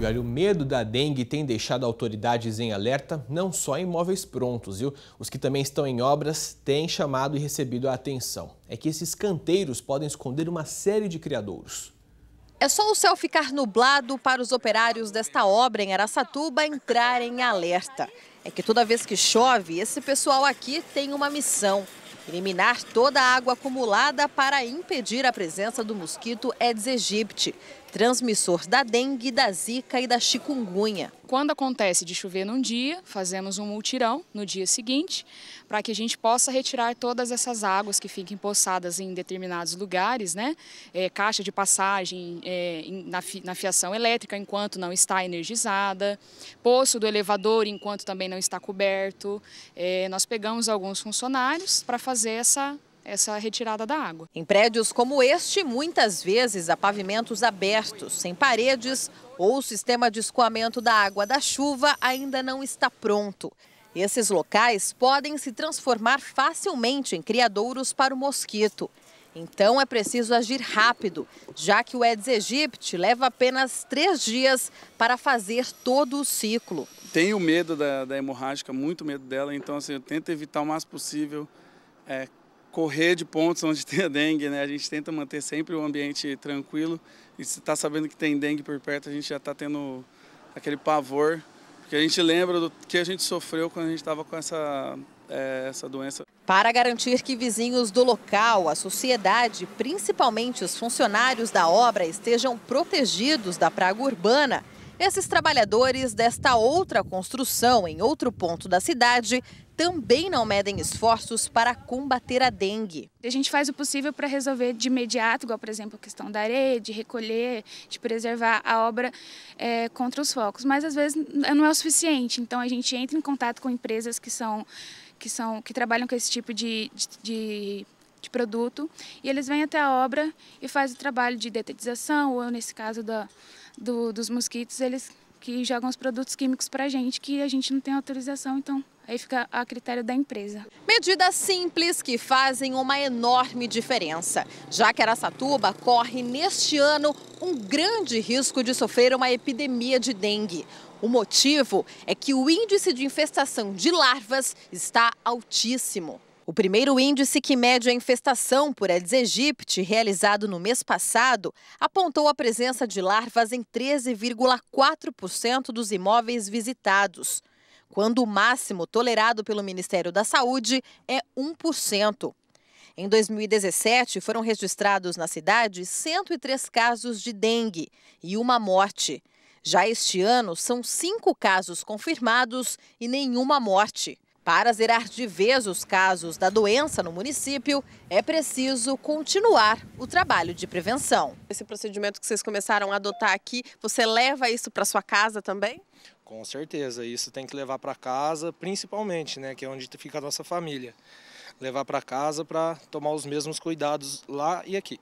E olha, o medo da dengue tem deixado autoridades em alerta, não só em imóveis prontos, viu? Os que também estão em obras têm chamado e recebido a atenção. É que esses canteiros podem esconder uma série de criadouros. É só o céu ficar nublado para os operários desta obra em Aracatuba entrarem em alerta. É que toda vez que chove, esse pessoal aqui tem uma missão. Eliminar toda a água acumulada para impedir a presença do mosquito Aedes aegypti transmissor da dengue, da zika e da chikungunya. Quando acontece de chover num dia, fazemos um multirão no dia seguinte, para que a gente possa retirar todas essas águas que ficam empoçadas em determinados lugares, né? É, caixa de passagem é, na, fi, na fiação elétrica enquanto não está energizada, poço do elevador enquanto também não está coberto. É, nós pegamos alguns funcionários para fazer essa essa é retirada da água. Em prédios como este, muitas vezes há pavimentos abertos, sem paredes, ou o sistema de escoamento da água da chuva ainda não está pronto. Esses locais podem se transformar facilmente em criadouros para o mosquito. Então é preciso agir rápido, já que o Eds aegypti leva apenas três dias para fazer todo o ciclo. Tenho medo da, da hemorrágica, muito medo dela, então assim, eu tento evitar o mais possível é, correr de pontos onde tem a dengue, né? A gente tenta manter sempre o ambiente tranquilo e se está sabendo que tem dengue por perto, a gente já está tendo aquele pavor, porque a gente lembra do que a gente sofreu quando a gente estava com essa, é, essa doença. Para garantir que vizinhos do local, a sociedade, principalmente os funcionários da obra, estejam protegidos da praga urbana, esses trabalhadores desta outra construção, em outro ponto da cidade, também não medem esforços para combater a dengue. A gente faz o possível para resolver de imediato, igual, por exemplo, a questão da areia, de recolher, de preservar a obra é, contra os focos, mas às vezes não é o suficiente. Então a gente entra em contato com empresas que são que, são, que trabalham com esse tipo de, de, de de produto e eles vêm até a obra e fazem o trabalho de detetização ou nesse caso da, do, dos mosquitos eles que jogam os produtos químicos para a gente que a gente não tem autorização, então Aí fica a critério da empresa. Medidas simples que fazem uma enorme diferença, já que Aracatuba corre neste ano um grande risco de sofrer uma epidemia de dengue. O motivo é que o índice de infestação de larvas está altíssimo. O primeiro índice que mede a infestação por Aedes aegypti, realizado no mês passado, apontou a presença de larvas em 13,4% dos imóveis visitados, quando o máximo tolerado pelo Ministério da Saúde é 1%. Em 2017, foram registrados na cidade 103 casos de dengue e uma morte. Já este ano, são cinco casos confirmados e nenhuma morte. Para zerar de vez os casos da doença no município, é preciso continuar o trabalho de prevenção. Esse procedimento que vocês começaram a adotar aqui, você leva isso para sua casa também? Com certeza, isso tem que levar para casa, principalmente, né, que é onde fica a nossa família. Levar para casa para tomar os mesmos cuidados lá e aqui.